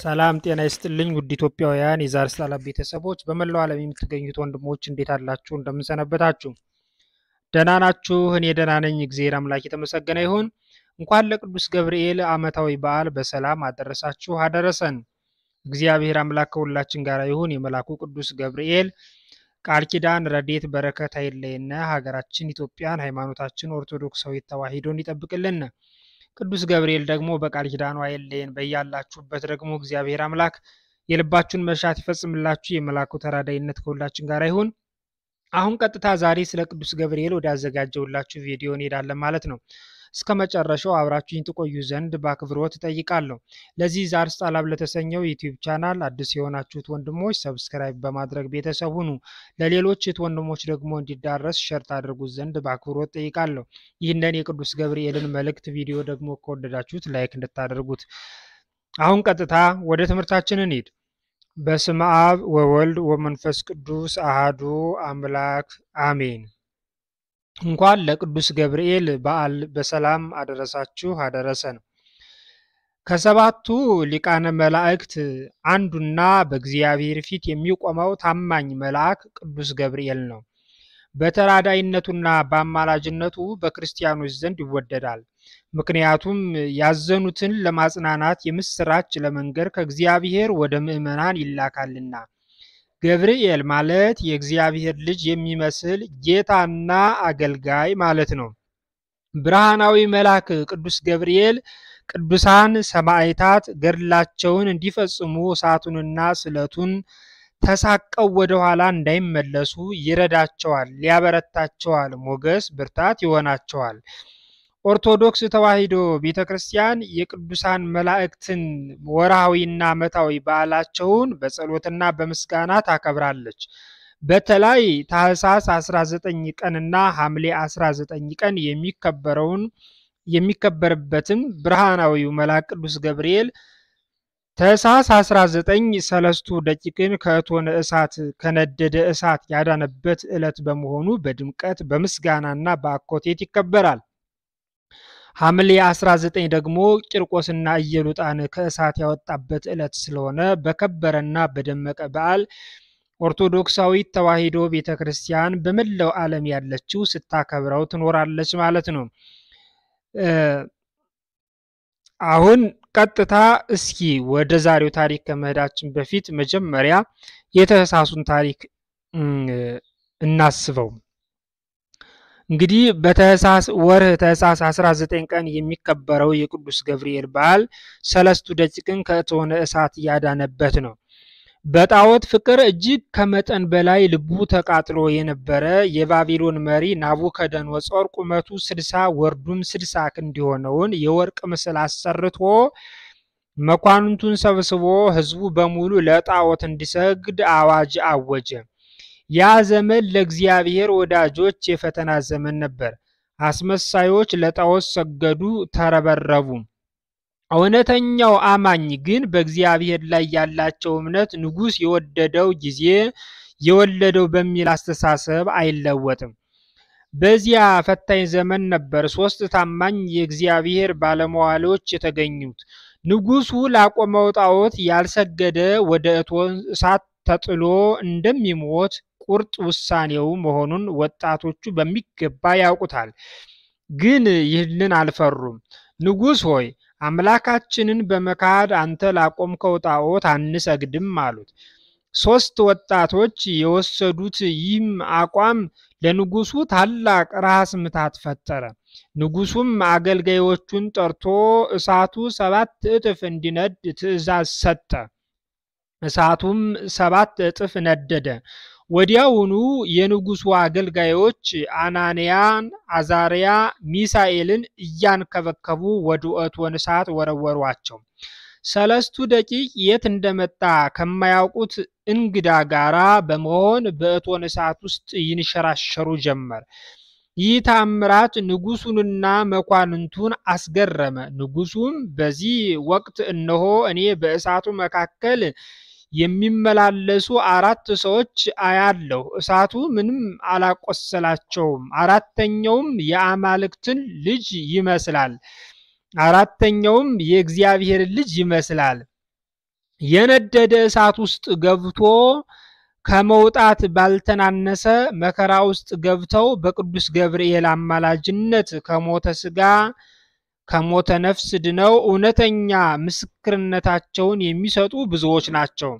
ሰላም ጤና ይስጥልኝ ውድ ኢትዮጵያውያን የዛር ስላላ ቤተሰቦች በመላው ዓለም የምትገኙት ወንድሞች እንዴት አላችሁ? እንደምንሰነበታችሁ? ደህና ናችሁ? እኔ ደህና ነኝ። እግዜር አምላክ የተመሰገነ ይሁን። እንኳን ለቅዱስ ገብርኤል ዓመታዊ በዓል በሰላም አደረሳችሁ አደረሰን። እግዚአብሔር አምላክ ከሁላችን ጋር ይሁን። የመላኩ ቅዱስ ገብርኤል ቃል ኪዳን ረዴት በረከት አይለየነ ሀገራችን ኢትዮጵያን ሃይማኖታችን ኦርቶዶክሳዊ ተዋሂዶን ይጠብቅልን። ቅዱስ ገብርኤል ደግሞ በቃል ኪዳኑ አይለየን። በያላችሁበት ደግሞ እግዚአብሔር አምላክ የልባችሁን መሻት ይፈጽምላችሁ። የመላኩ ተራዳይነት ከሁላችን ጋር ይሁን። አሁን ቀጥታ ዛሬ ስለ ቅዱስ ገብርኤል ወደ አዘጋጀውላችሁ ቪዲዮ እንሄዳለን ማለት ነው። እስከ መጨረሻው አብራችሁኝ ትቆዩ ዘንድ በአክብሮት እጠይቃለሁ። ለዚህ ዛርስ ጣላብ ለተሰኘው ዩቲዩብ ቻናል አዲስ የሆናችሁት ወንድሞች ሰብስክራይብ በማድረግ ቤተሰብ ሁኑ። ለሌሎች እህት ወንድሞች ደግሞ እንዲዳረስ ሸርት አድርጉት ዘንድ በአክብሮት እጠይቃለሁ። ይህንን የቅዱስ ገብርኤልን መልእክት ቪዲዮ ደግሞ ከወደዳችሁት ላይክ እንድታደርጉት። አሁን ቀጥታ ወደ ትምህርታችን እንሂድ። በስመ አብ ወወልድ ወመንፈስ ቅዱስ አሃዱ አምላክ አሜን። እንኳን ለቅዱስ ገብርኤል በዓል በሰላም አደረሳችሁ አደረሰን። ከሰባቱ ሊቃነ መላእክት አንዱና በእግዚአብሔር ፊት የሚቆመው ታማኝ መልአክ ቅዱስ ገብርኤል ነው። በተራዳይነቱና በአማላጅነቱ በክርስቲያኖች ዘንድ ይወደዳል። ምክንያቱም ያዘኑትን ለማጽናናት የምስራች ለመንገር ከእግዚአብሔር ወደ ምዕመናን ይላካልና። ገብርኤል ማለት የእግዚአብሔር ልጅ የሚመስል ጌታና አገልጋይ ማለት ነው። ብርሃናዊ መልአክ ቅዱስ ገብርኤል ቅዱሳን ሰማዕታት ገድላቸውን እንዲፈጽሙ እሳቱንና ስለቱን ተሳቀው ወደ ኋላ እንዳይመለሱ ይረዳቸዋል፣ ሊያበረታቸዋል ሞገስ ብርታት ይሆናቸዋል። ኦርቶዶክስ ተዋሕዶ ቤተ ክርስቲያን የቅዱሳን መላእክትን ወርሃዊና ዓመታዊ በዓላቸውን በጸሎትና በምስጋና ታከብራለች። በተለይ ታህሳስ 19 ቀንና ሐምሌ 19 ቀን የሚከበረውን የሚከበርበትም ብርሃናዊው መልአክ ቅዱስ ገብርኤል ታህሳስ 19 ሰለስቱ ደቂቅን ከእቶነ እሳት ከነደደ እሳት ያዳነበት ዕለት በመሆኑ በድምቀት በምስጋናና በአኮቴት ይከበራል። ሐምሌ 19 ደግሞ ቂርቆስና ኢየሉጣን ከእሳት ያወጣበት ዕለት ስለሆነ በከበረና በደመቀ በዓል ኦርቶዶክሳዊት ተዋሕዶ ቤተ ክርስቲያን በመላው ዓለም ያለችው ስታከብረው ትኖራለች ማለት ነው። አሁን ቀጥታ እስኪ ወደ ዛሬው ታሪክ ከመሄዳችን በፊት መጀመሪያ የተሳሱን ታሪክ እናስበው። እንግዲህ በተሳስ ወር ተሳስ 19 ቀን የሚከበረው የቅዱስ ገብርኤል በዓል ሰለስቱ ደቂቅን ከእቶነ እሳት ያዳነበት ነው። በጣዖት ፍቅር እጅግ ከመጠን በላይ ልቡ ተቃጥሎ የነበረ የባቢሎን መሪ ናቡከደነጾር ቁመቱ ስድሳ ወርዱም ስድሳ ክንድ የሆነውን የወርቅ ምስል አሰርቶ መኳንንቱን ሰብስቦ ሕዝቡ በሙሉ ለጣዖት እንዲሰግድ አዋጅ አወጀ። ያ ዘመን ለእግዚአብሔር ወዳጆች የፈተና ዘመን ነበር። አስመሳዮች ለጣዖት ሰገዱ፣ ተረበረቡ። እውነተኛው አማኝ ግን በእግዚአብሔር ላይ ያላቸው እምነት ንጉሥ የወደደው ጊዜ የወለደው በሚል አስተሳሰብ አይለወጥም። በዚያ ፈታኝ ዘመን ነበር ሶስት ታማኝ የእግዚአብሔር ባለመዋሎች የተገኙት። ንጉሱ ላቆመው ጣዖት ያልሰገደ ወደ እሳት ተጥሎ እንደሚሞት ቁርጥ ውሳኔው መሆኑን ወጣቶቹ በሚገባ ያውቁታል። ግን ይህንን አልፈሩም። ንጉሥ ሆይ አምላካችንን በመካድ አንተ ላቆምከው ጣዖት አንሰግድም አሉት። ሦስት ወጣቶች የወሰዱት ይህም አቋም ለንጉሱ ታላቅ ራስ ምታት ፈጠረ። ንጉሱም አገልጋዮቹን ጠርቶ እሳቱ ሰባት እጥፍ እንዲነድ ትእዛዝ ሰጠ። እሳቱም ሰባት እጥፍ ነደደ። ወዲያውኑ የንጉሱ አገልጋዮች አናንያን፣ አዛሪያ፣ ሚሳኤልን እያንከበከቡ ወደ እቶነ እሳት ወረወሯቸው። ሰለስቱ ደቂቅ የት እንደመጣ ከማያውቁት እንግዳ ጋራ በመሆን በእቶነ እሳት ውስጥ ይንሸራሸሩ ጀመር። ይህ ታምራት ንጉሱንና መኳንንቱን አስገረመ። ንጉሱም በዚህ ወቅት እነሆ እኔ በእሳቱ መካከል የሚመላለሱ አራት ሰዎች አያለሁ። እሳቱ ምንም አላቆሰላቸውም። አራተኛውም የአማልክትን ልጅ ይመስላል። አራተኛውም የእግዚአብሔር ልጅ ይመስላል። የነደደ እሳት ውስጥ ገብቶ ከመውጣት ባልተናነሰ መከራ ውስጥ ገብተው በቅዱስ ገብርኤል አማላጅነት ከሞተ ሥጋ ከሞተ ነፍስ ድነው እውነተኛ ምስክርነታቸውን የሚሰጡ ብዙዎች ናቸው።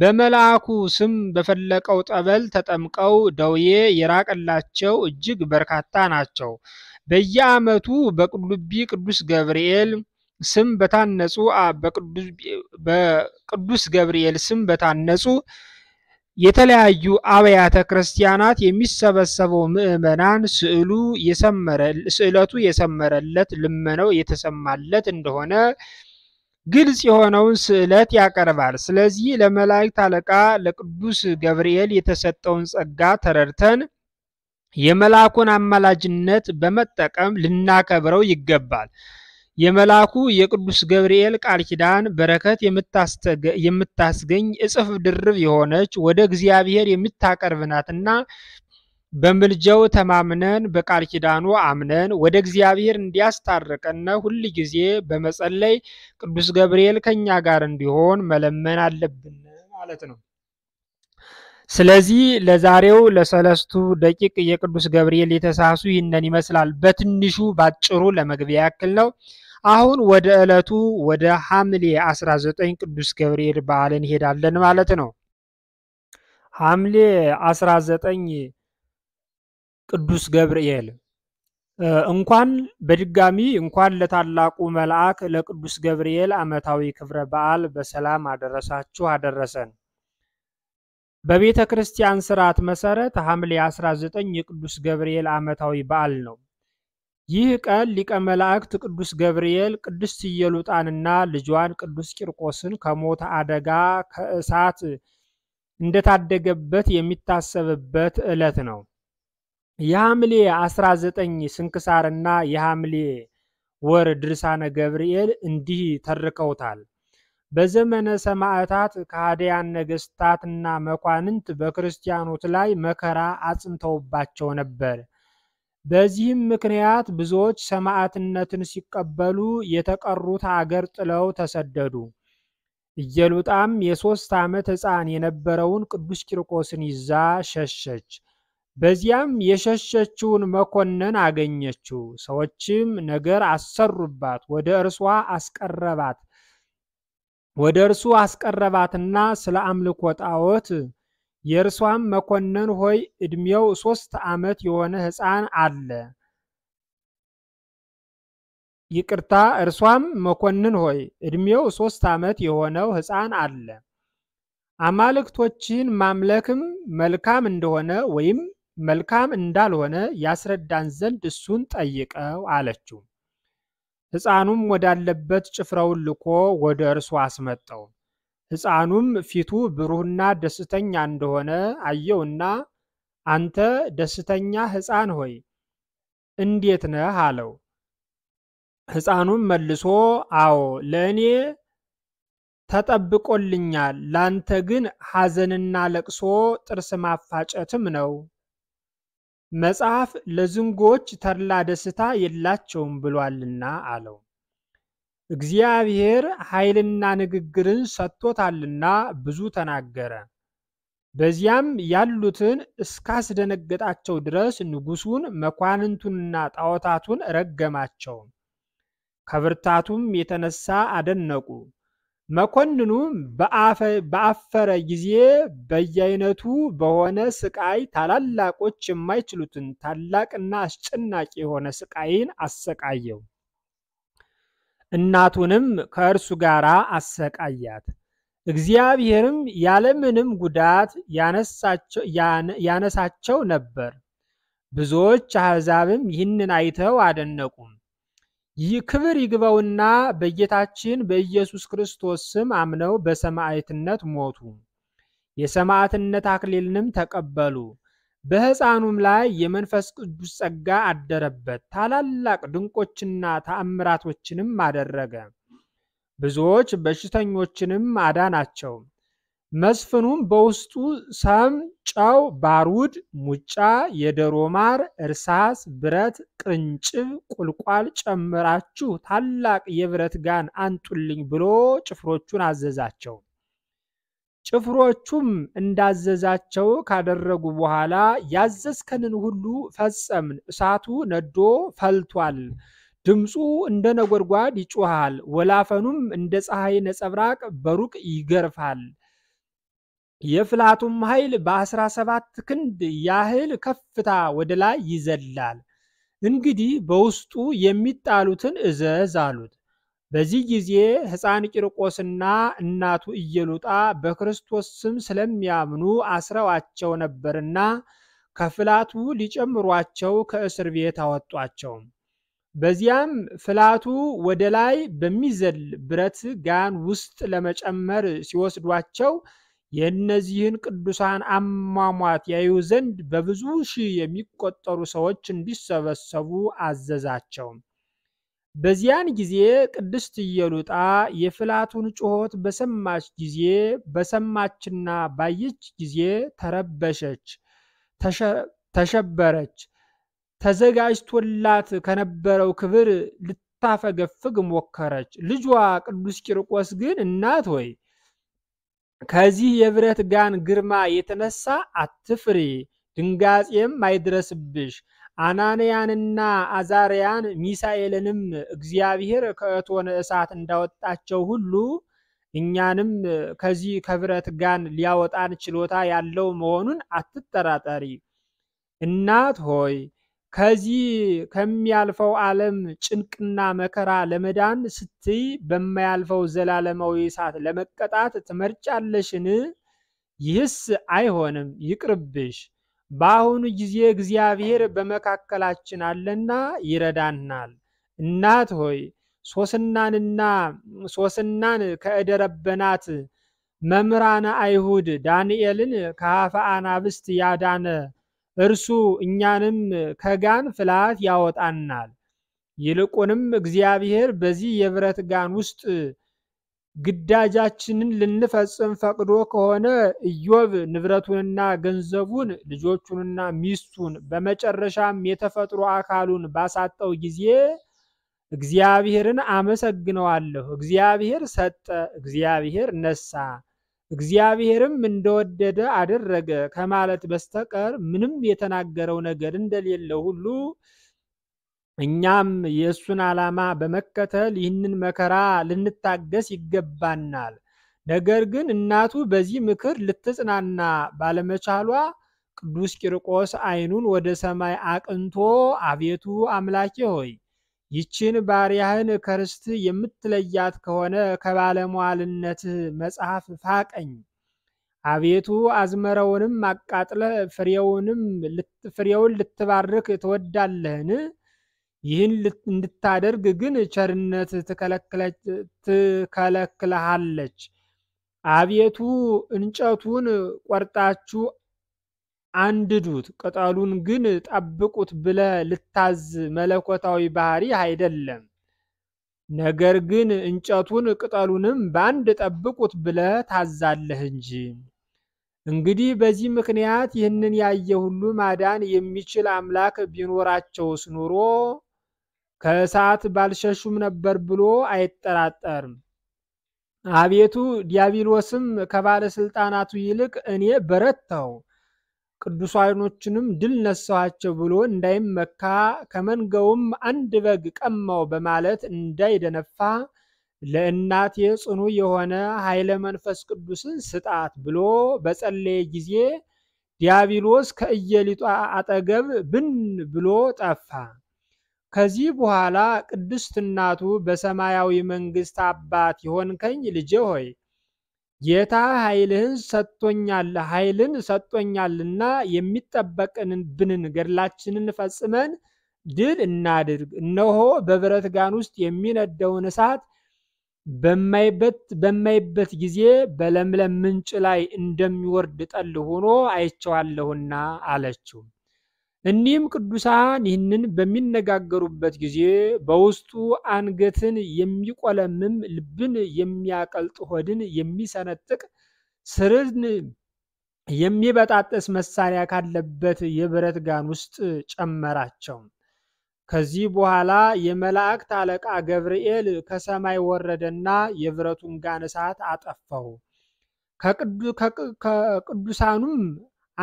በመልአኩ ስም በፈለቀው ጠበል ተጠምቀው ደውዬ የራቀላቸው እጅግ በርካታ ናቸው። በየዓመቱ በቁልቢ ቅዱስ ገብርኤል ስም በታነጹ በቅዱስ ገብርኤል ስም በታነጹ የተለያዩ አብያተ ክርስቲያናት የሚሰበሰበው ምዕመናን ስዕሉ ስዕለቱ የሰመረለት ልመነው የተሰማለት እንደሆነ ግልጽ የሆነውን ስዕለት ያቀርባል። ስለዚህ ለመላእክት አለቃ ለቅዱስ ገብርኤል የተሰጠውን ጸጋ ተረድተን የመልአኩን አማላጅነት በመጠቀም ልናከብረው ይገባል። የመልአኩ የቅዱስ ገብርኤል ቃል ኪዳን በረከት የምታስገኝ እጽፍ ድርብ የሆነች ወደ እግዚአብሔር የምታቀርብ ናትና በምልጃው ተማምነን በቃል ኪዳኑ አምነን ወደ እግዚአብሔር እንዲያስታርቀን ሁል ጊዜ በመጸለይ ቅዱስ ገብርኤል ከኛ ጋር እንዲሆን መለመን አለብን ማለት ነው። ስለዚህ ለዛሬው ለሰለስቱ ደቂቅ የቅዱስ ገብርኤል የተሳሱ ይህንን ይመስላል። በትንሹ ባጭሩ ለመግቢያ ያክል ነው። አሁን ወደ ዕለቱ ወደ ሐምሌ 19 ቅዱስ ገብርኤል በዓል እንሄዳለን ማለት ነው። ሐምሌ 19 ቅዱስ ገብርኤል እንኳን በድጋሚ እንኳን ለታላቁ መልአክ ለቅዱስ ገብርኤል ዓመታዊ ክብረ በዓል በሰላም አደረሳችሁ አደረሰን። በቤተ ክርስቲያን ስርዓት መሰረት ሐምሌ 19 የቅዱስ ገብርኤል ዓመታዊ በዓል ነው። ይህ ቀን ሊቀ መላእክት ቅዱስ ገብርኤል ቅድስት ኢየሉጣንና ልጇን ቅዱስ ቂርቆስን ከሞት አደጋ ከእሳት እንደታደገበት የሚታሰብበት ዕለት ነው። የሐምሌ 19 ስንክሳርና የሐምሌ ወር ድርሳነ ገብርኤል እንዲህ ተርከውታል። በዘመነ ሰማዕታት ከሃዲያን ነገስታትና መኳንንት በክርስቲያኖት ላይ መከራ አጽንተውባቸው ነበር። በዚህም ምክንያት ብዙዎች ሰማዕትነትን ሲቀበሉ የተቀሩት አገር ጥለው ተሰደዱ። እየሉጣም የሶስት ዓመት ሕፃን የነበረውን ቅዱስ ቂርቆስን ይዛ ሸሸች። በዚያም የሸሸችውን መኮንን አገኘችው። ሰዎችም ነገር አሰሩባት፣ ወደ እርሷ አስቀረባት ወደ እርሱ አስቀረባትና ስለ አምልኮ ጣዖት የእርሷም መኮንን ሆይ እድሜው ሶስት ዓመት የሆነ ሕፃን አለ። ይቅርታ፣ እርሷም መኮንን ሆይ እድሜው ሶስት ዓመት የሆነው ሕፃን አለ። አማልክቶችን ማምለክም መልካም እንደሆነ ወይም መልካም እንዳልሆነ ያስረዳን ዘንድ እሱን ጠይቀው አለችው። ሕፃኑም ወዳለበት ጭፍራውን ልኮ ወደ እርሱ አስመጣው። ሕፃኑም ፊቱ ብሩህና ደስተኛ እንደሆነ አየውና አንተ ደስተኛ ሕፃን ሆይ እንዴት ነህ አለው። ሕፃኑም መልሶ አዎ ለእኔ ተጠብቆልኛል፣ ላንተ ግን ሐዘንና ለቅሶ ጥርስ ማፋጨትም ነው። መጽሐፍ ለዝንጎች ተድላ ደስታ የላቸውም ብሏልና አለው። እግዚአብሔር ኃይልና ንግግርን ሰጥቶታልና ብዙ ተናገረ። በዚያም ያሉትን እስካስደነገጣቸው ድረስ ንጉሱን፣ መኳንንቱንና ጣዖታቱን ረገማቸው። ከብርታቱም የተነሳ አደነቁ። መኮንኑም በአፈረ ጊዜ በየአይነቱ በሆነ ስቃይ ታላላቆች የማይችሉትን ታላቅና አስጨናቂ የሆነ ስቃይን አሰቃየው። እናቱንም ከእርሱ ጋር አሰቃያት። እግዚአብሔርም ያለምንም ጉዳት ያነሳቸው ነበር። ብዙዎች አሕዛብም ይህንን አይተው አደነቁም። ይህ ክብር ይግባውና በጌታችን በኢየሱስ ክርስቶስ ስም አምነው በሰማዕትነት ሞቱ፣ የሰማዕትነት አክሊልንም ተቀበሉ። በሕፃኑም ላይ የመንፈስ ቅዱስ ጸጋ አደረበት። ታላላቅ ድንቆችና ተአምራቶችንም አደረገ። ብዙዎች በሽተኞችንም አዳናቸው። መስፍኑም በውስጡ ሰም፣ ጨው፣ ባሩድ፣ ሙጫ፣ የደሮ ማር፣ እርሳስ፣ ብረት፣ ቅርንጭብ፣ ቁልቋል ጨምራችሁ ታላቅ የብረት ጋን አንጡልኝ ብሎ ጭፍሮቹን አዘዛቸው። ጭፍሮቹም እንዳዘዛቸው ካደረጉ በኋላ ያዘዝከንን ሁሉ ፈጸምን። እሳቱ ነዶ ፈልቷል። ድምፁ እንደ ነጎድጓድ ይጮሃል። ወላፈኑም እንደ ፀሐይ ነጸብራቅ በሩቅ ይገርፋል። የፍላቱም ኃይል በአስራ ሰባት ክንድ ያህል ከፍታ ወደ ላይ ይዘላል። እንግዲህ በውስጡ የሚጣሉትን እዘዝ አሉት። በዚህ ጊዜ ሕፃን ቂርቆስና እናቱ እየሉጣ በክርስቶስ ስም ስለሚያምኑ አስረዋቸው ነበርና ከፍላቱ ሊጨምሯቸው ከእስር ቤት አወጧቸው። በዚያም ፍላቱ ወደ ላይ በሚዘል ብረት ጋን ውስጥ ለመጨመር ሲወስዷቸው የእነዚህን ቅዱሳን አሟሟት ያዩ ዘንድ በብዙ ሺህ የሚቆጠሩ ሰዎች እንዲሰበሰቡ አዘዛቸው። በዚያን ጊዜ ቅድስት ኢየሉጣ የፍላቱን ጩኸት በሰማች ጊዜ በሰማችና ባየች ጊዜ ተረበሸች፣ ተሸበረች። ተዘጋጅቶላት ከነበረው ክብር ልታፈገፍግ ሞከረች። ልጇ ቅዱስ ቂርቆስ ግን እናት ሆይ ከዚህ የብረት ጋን ግርማ የተነሳ አትፍሪ፣ ድንጋጼም አይድረስብሽ አናንያንና አዛርያን ሚሳኤልንም እግዚአብሔር ከእቶን እሳት እንዳወጣቸው ሁሉ እኛንም ከዚህ ከብረት ጋን ሊያወጣን ችሎታ ያለው መሆኑን አትጠራጠሪ። እናት ሆይ ከዚህ ከሚያልፈው ዓለም ጭንቅና መከራ ለመዳን ስትይ በማያልፈው ዘላለማዊ እሳት ለመቀጣት ትመርጫለሽን? ይህስ አይሆንም፣ ይቅርብሽ። በአሁኑ ጊዜ እግዚአብሔር በመካከላችን አለና ይረዳናል። እናት ሆይ ሶስናንና ሶስናን ከእደረበናት መምህራነ አይሁድ ዳንኤልን ከአፈ አናብስት ያዳነ እርሱ እኛንም ከጋን ፍላት ያወጣናል። ይልቁንም እግዚአብሔር በዚህ የብረት ጋን ውስጥ ግዳጃችንን ልንፈጽም ፈቅዶ ከሆነ ኢዮብ ንብረቱንና ገንዘቡን ልጆቹንና ሚስቱን በመጨረሻም የተፈጥሮ አካሉን ባሳጠው ጊዜ እግዚአብሔርን አመሰግነዋለሁ። እግዚአብሔር ሰጠ፣ እግዚአብሔር ነሳ፣ እግዚአብሔርም እንደወደደ አደረገ ከማለት በስተቀር ምንም የተናገረው ነገር እንደሌለ ሁሉ እኛም የእሱን ዓላማ በመከተል ይህንን መከራ ልንታገስ ይገባናል። ነገር ግን እናቱ በዚህ ምክር ልትጽናና ባለመቻሏ ቅዱስ ቂርቆስ ዓይኑን ወደ ሰማይ አቅንቶ አቤቱ አምላኬ ሆይ ይችን ባሪያህን ከርስት የምትለያት ከሆነ ከባለሟልነትህ መጽሐፍ ፋቀኝ። አቤቱ አዝመረውንም አቃጥለህ ፍሬውን ልትባርክ ትወዳለህን? ይህን እንድታደርግ ግን ቸርነት ትከለክለሃለች። አቤቱ እንጨቱን ቆርጣችሁ አንድዱት ቅጠሉን ግን ጠብቁት ብለ ልታዝ መለኮታዊ ባህሪ አይደለም። ነገር ግን እንጨቱን ቅጠሉንም በአንድ ጠብቁት ብለ ታዛለህ እንጂ። እንግዲህ በዚህ ምክንያት ይህንን ያየ ሁሉ ማዳን የሚችል አምላክ ቢኖራቸውስ ኑሮ ከእሳት ባልሸሹም ነበር ብሎ አይጠራጠርም። አቤቱ ዲያብሎስም ከባለስልጣናቱ ይልቅ እኔ በረታው ቅዱሳኖችንም ድል ነሳኋቸው ብሎ እንዳይመካ ከመንጋውም አንድ በግ ቀማው በማለት እንዳይደነፋ ለእናቴ ጽኑ የሆነ ኃይለ መንፈስ ቅዱስን ስጣት ብሎ በጸለየ ጊዜ ዲያብሎስ ከእየሊጧ አጠገብ ብን ብሎ ጠፋ። ከዚህ በኋላ ቅድስት እናቱ በሰማያዊ መንግስት አባት የሆንከኝ ልጄ ሆይ ጌታ ኃይልህን ሰጥቶኛል ኃይልን ሰጥቶኛልና የሚጠበቅንን ገድላችንን ፈጽመን ድል እናድርግ። እነሆ በብረት ጋን ውስጥ የሚነደውን እሳት በማይበት ጊዜ በለምለም ምንጭ ላይ እንደሚወርድ ጠል ሆኖ አይቸዋለሁና አለችው። እኒህም ቅዱሳን ይህንን በሚነጋገሩበት ጊዜ በውስጡ አንገትን የሚቆለምም ልብን የሚያቀልጥ ሆድን የሚሰነጥቅ ስርን የሚበጣጠስ መሳሪያ ካለበት የብረት ጋን ውስጥ ጨመራቸው። ከዚህ በኋላ የመላእክት አለቃ ገብርኤል ከሰማይ ወረደና የብረቱን ጋን እሳት አጠፋው። ከቅዱሳኑም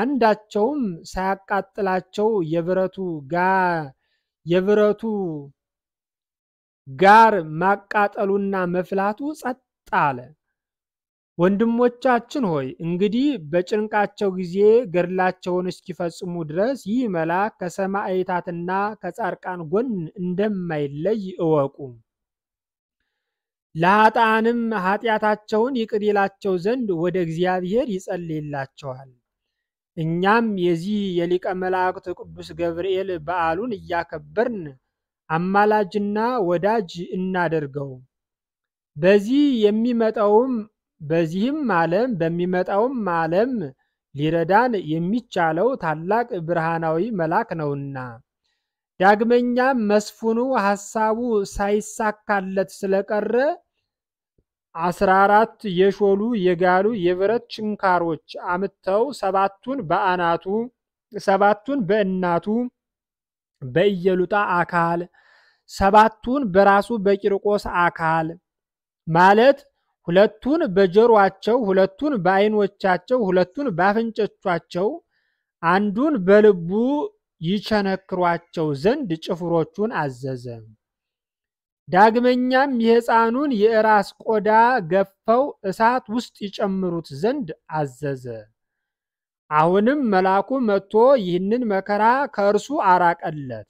አንዳቸውም ሳያቃጥላቸው የብረቱ ጋር የብረቱ ጋር ማቃጠሉና መፍላቱ ጸጥ አለ። ወንድሞቻችን ሆይ እንግዲህ በጭንቃቸው ጊዜ ገድላቸውን እስኪፈጽሙ ድረስ ይህ መልአክ ከሰማዕታትና ከጻድቃን ጎን እንደማይለይ እወቁ። ለኃጥአንም ኃጢአታቸውን ይቅር ይላቸው ዘንድ ወደ እግዚአብሔር ይጸልይላቸዋል። እኛም የዚህ የሊቀ መላእክት ቅዱስ ገብርኤል በዓሉን እያከበርን አማላጅና ወዳጅ እናደርገው። በዚህ የሚመጣውም በዚህም ዓለም በሚመጣውም ዓለም ሊረዳን የሚቻለው ታላቅ ብርሃናዊ መልአክ ነውና። ዳግመኛም መስፍኑ ሐሳቡ ሳይሳካለት ስለቀረ አስራ አራት የሾሉ የጋሉ የብረት ችንካሮች አምጥተው ሰባቱን በአናቱ ሰባቱን በእናቱ በኢየሉጣ አካል ሰባቱን በራሱ በቂርቆስ አካል ማለት ሁለቱን በጆሮአቸው፣ ሁለቱን በዓይኖቻቸው፣ ሁለቱን በአፍንጮቻቸው፣ አንዱን በልቡ ይቸነክሯቸው ዘንድ ጭፍሮቹን አዘዘ። ዳግመኛም የሕፃኑን የራስ ቆዳ ገፈው እሳት ውስጥ ይጨምሩት ዘንድ አዘዘ። አሁንም መልአኩ መጥቶ ይህንን መከራ ከእርሱ አራቀለት።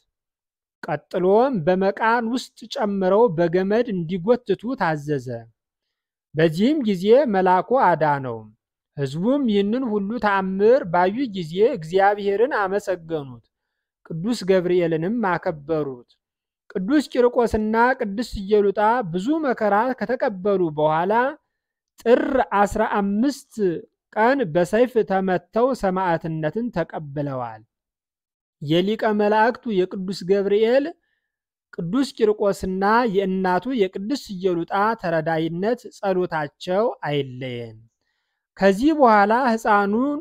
ቀጥሎም በመቃን ውስጥ ጨምረው በገመድ እንዲጎትቱ ታዘዘ። በዚህም ጊዜ መልአኩ አዳነው። ሕዝቡም ይህንን ሁሉ ተአምር ባዩ ጊዜ እግዚአብሔርን አመሰገኑት፣ ቅዱስ ገብርኤልንም አከበሩት። ቅዱስ ቂርቆስና ቅዱስ ኢየሉጣ ብዙ መከራ ከተቀበሉ በኋላ ጥር አስራ አምስት ቀን በሰይፍ ተመተው ሰማዕትነትን ተቀብለዋል። የሊቀ መላእክቱ የቅዱስ ገብርኤል ቅዱስ ቂርቆስና የእናቱ የቅዱስ ኢየሉጣ ተረዳይነት ጸሎታቸው አይለየን። ከዚህ በኋላ ሕፃኑን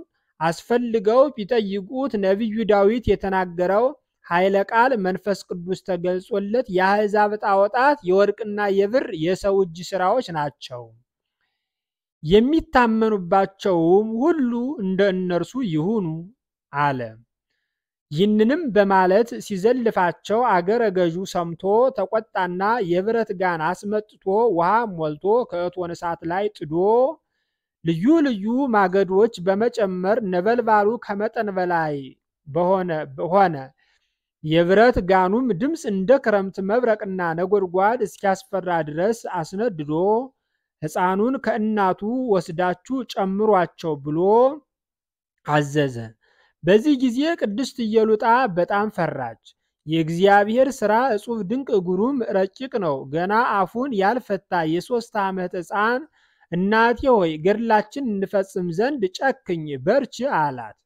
አስፈልገው ቢጠይቁት ነቢዩ ዳዊት የተናገረው ኃይለ ቃል መንፈስ ቅዱስ ተገልጾለት የአሕዛብ ጣዖታት የወርቅና የብር የሰው እጅ ስራዎች ናቸው። የሚታመኑባቸውም ሁሉ እንደ እነርሱ ይሁኑ አለ። ይህንንም በማለት ሲዘልፋቸው አገረ ገዡ ሰምቶ ተቆጣና የብረት ጋን አስመጥቶ ውሃ ሞልቶ ከእቶን እሳት ላይ ጥዶ ልዩ ልዩ ማገዶች በመጨመር ነበልባሉ ከመጠን በላይ ሆነ። የብረት ጋኑም ድምፅ እንደ ክረምት መብረቅና ነጎድጓድ እስኪያስፈራ ድረስ አስነድዶ ሕፃኑን ከእናቱ ወስዳችሁ ጨምሯቸው ብሎ አዘዘ። በዚህ ጊዜ ቅድስት እየሉጣ በጣም ፈራች። የእግዚአብሔር ሥራ እጹብ ድንቅ ግሩም ረቂቅ ነው። ገና አፉን ያልፈታ የሦስት ዓመት ሕፃን እናቴ ሆይ ገድላችን እንፈጽም ዘንድ ጨክኝ በርች አላት።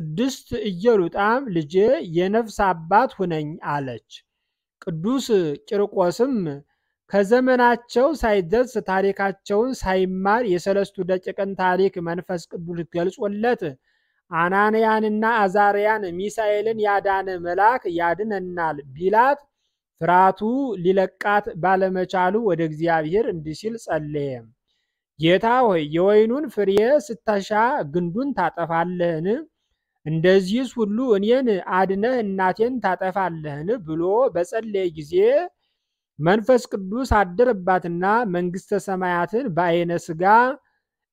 ቅድስት ኢየሉጣም ልጄ የነፍስ አባት ሁነኝ አለች። ቅዱስ ቂርቆስም ከዘመናቸው ሳይደርስ ታሪካቸውን ሳይማር የሰለስቱ ደቂቅን ታሪክ መንፈስ ቅዱስ ገልጾለት አናንያንና አዛርያን ሚሳኤልን ያዳነ መልአክ ያድነናል ቢላት ፍርሃቱ ሊለቃት ባለመቻሉ ወደ እግዚአብሔር እንዲህ ሲል ጸለየ። ጌታ ሆይ የወይኑን ፍሬ ስታሻ ግንዱን ታጠፋለህን? እንደዚህስ ሁሉ እኔን አድነህ እናቴን ታጠፋለህን ብሎ በጸለየ ጊዜ መንፈስ ቅዱስ አደረባትና መንግሥተ ሰማያትን በአይነ ሥጋ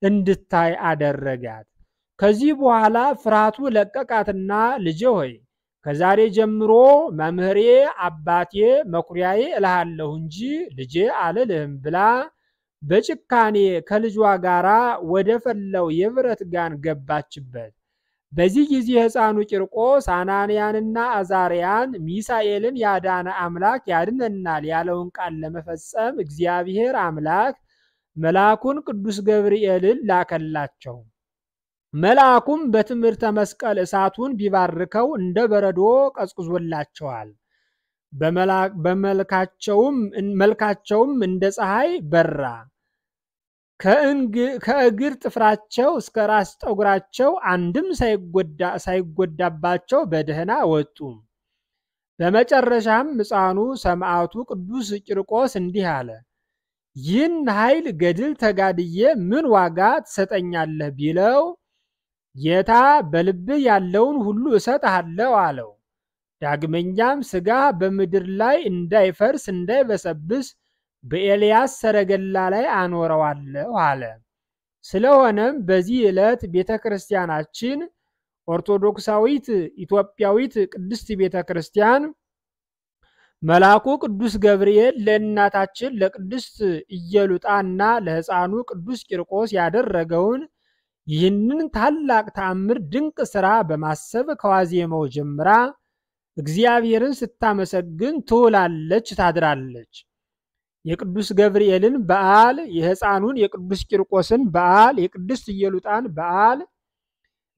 እንድታይ አደረጋት። ከዚህ በኋላ ፍርሃቱ ለቀቃትና ልጄ ሆይ ከዛሬ ጀምሮ መምህሬ፣ አባቴ፣ መኩሪያዬ እልሃለሁ እንጂ ልጄ አልልህም ብላ በጭካኔ ከልጇ ጋራ ወደ የብረት ጋን ገባችበት። በዚህ ጊዜ ሕፃኑ ቂርቆስ አናንያንና አዛርያን ሚሳኤልን ያዳነ አምላክ ያድነናል ያለውን ቃል ለመፈጸም እግዚአብሔር አምላክ መልአኩን ቅዱስ ገብርኤልን ላከላቸው። መልአኩም በትምህርተ መስቀል እሳቱን ቢባርከው እንደ በረዶ ቀዝቅዞላቸዋል። በመልካቸውም እንደ ፀሐይ በራ። ከእግር ጥፍራቸው እስከ ራስ ጠጉራቸው አንድም ሳይጎዳባቸው በደህና ወጡ። በመጨረሻም ሕፃኑ ሰማዕቱ ቅዱስ ቂርቆስ እንዲህ አለ። ይህን ኃይል ገድል ተጋድዬ ምን ዋጋ ትሰጠኛለህ ቢለው ጌታ በልብህ ያለውን ሁሉ እሰጥሃለሁ አለው። ዳግመኛም ሥጋ በምድር ላይ እንዳይፈርስ እንዳይበሰብስ በኤልያስ ሰረገላ ላይ አኖረዋለሁ አለ። ስለሆነም በዚህ ዕለት ቤተ ክርስቲያናችን ኦርቶዶክሳዊት ኢትዮጵያዊት ቅድስት ቤተ ክርስቲያን መልአኩ ቅዱስ ገብርኤል ለእናታችን ለቅድስት እየሉጣና እና ለሕፃኑ ቅዱስ ቂርቆስ ያደረገውን ይህንን ታላቅ ተአምር ድንቅ ሥራ በማሰብ ከዋዜማው ጀምራ እግዚአብሔርን ስታመሰግን ትውላለች፣ ታድራለች። የቅዱስ ገብርኤልን በዓል፣ የሕፃኑን የቅዱስ ቂርቆስን በዓል፣ የቅድስት ኢየሉጣን በዓል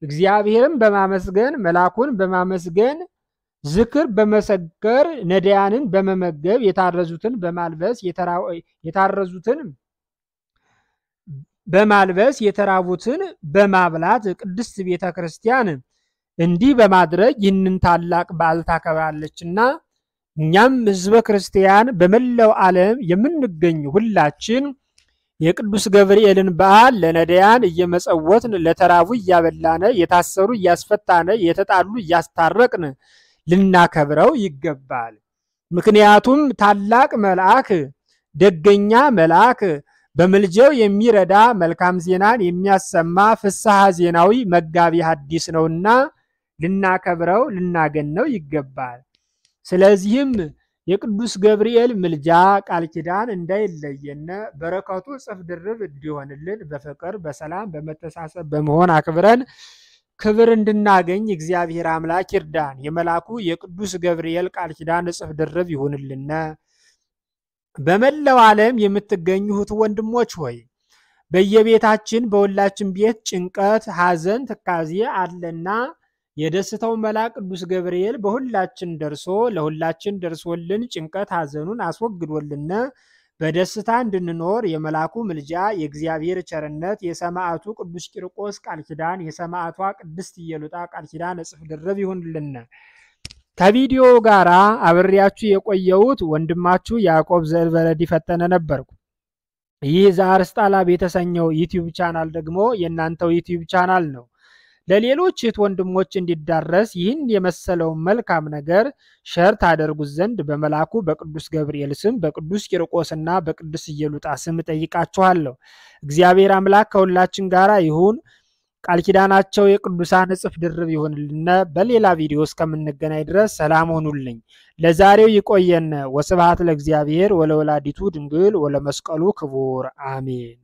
እግዚአብሔርን በማመስገን መላኩን በማመስገን ዝክር በመሰከር ነዳያንን በመመገብ የታረዙትን በማልበስ የታረዙትን በማልበስ የተራቡትን በማብላት ቅድስት ቤተ ክርስቲያን እንዲህ በማድረግ ይህንን ታላቅ በዓል ታከብራለችና እኛም ህዝበ ክርስቲያን በመላው ዓለም የምንገኝ ሁላችን የቅዱስ ገብርኤልን በዓል ለነዳያን እየመጸወትን ለተራቡ እያበላነ የታሰሩ እያስፈታነ የተጣሉ እያስታረቅን ልናከብረው ይገባል። ምክንያቱም ታላቅ መልአክ ደገኛ መልአክ በምልጃው የሚረዳ መልካም ዜናን የሚያሰማ ፍስሐ ዜናዊ መጋቢ ሐዲስ ነውና ልናከብረው ልናገነው ይገባል። ስለዚህም የቅዱስ ገብርኤል ምልጃ ቃል ኪዳን እንዳይለየነ በረከቱ ጽፍ ድርብ እንዲሆንልን በፍቅር በሰላም በመተሳሰብ በመሆን አክብረን ክብር እንድናገኝ እግዚአብሔር አምላክ ይርዳን። የመልአኩ የቅዱስ ገብርኤል ቃል ኪዳን ጽፍ ድርብ ይሁንልነ። በመላው ዓለም የምትገኙት ወንድሞች ሆይ በየቤታችን በሁላችን ቤት ጭንቀት፣ ሐዘን፣ ትካዜ አለና የደስታው መልአክ ቅዱስ ገብርኤል በሁላችን ደርሶ ለሁላችን ደርሶልን ጭንቀት ሐዘኑን አስወግዶልን በደስታ እንድንኖር የመልአኩ ምልጃ የእግዚአብሔር ቸርነት የሰማዕቱ ቅዱስ ቂርቆስ ቃል ኪዳን የሰማዕቷ ቅድስት ኢየሉጣ ቃል ኪዳን እጽፍ ድርብ ይሁንልን። ከቪዲዮ ጋር አብሬያችሁ የቆየሁት ወንድማችሁ ያዕቆብ ዘርበረድ ፈጠነ ነበርኩ። ይህ ዘአርስጣላ የተሰኘው ዩቲዩብ ቻናል ደግሞ የእናንተው ዩቲዩብ ቻናል ነው። ለሌሎች እህት ወንድሞች እንዲዳረስ ይህን የመሰለውን መልካም ነገር ሸር ታደርጉት ዘንድ በመላኩ በቅዱስ ገብርኤል ስም በቅዱስ ቂርቆስና በቅዱስ እየሉጣ ስም እጠይቃችኋለሁ። እግዚአብሔር አምላክ ከሁላችን ጋር ይሁን። ቃል ኪዳናቸው የቅዱሳን እጽፍ ድርብ ይሆንልን። በሌላ ቪዲዮ እስከምንገናኝ ድረስ ሰላም ሆኑልኝ። ለዛሬው ይቆየን። ወስብሐት ለእግዚአብሔር ወለወላዲቱ ድንግል ወለመስቀሉ ክቡር አሜን።